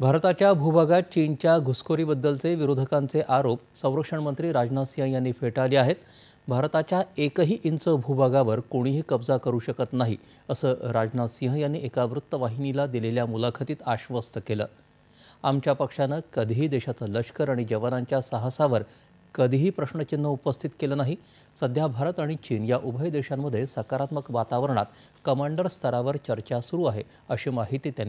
भारताच्या भूभागात चीनच्या घुसखोरीबद्दलचे विरोधकांचे आरोप संरक्षण मंत्री राजनाथ सिंह यांनी फेटाळले आहेत भारताच्या एकही इंच भूभागावर कोणीही कब्जा करू शकत नाही असं राजनाथ सिंह यांनी एका वृत्तवाहिनीला दिलेल्या मुलाखतीत आश्वस्त केलं आमच्या पक्षानं कधीही देशाचं लष्कर आणि जवानांच्या साहसावर कधीही प्रश्नचिन्ह उपस्थित केलं नाही सध्या भारत आणि चीन या उभय देशांमध्ये सकारात्मक वातावरणात कमांडर स्तरावर चर्चा सुरू आहे अशी माहिती त्यांनी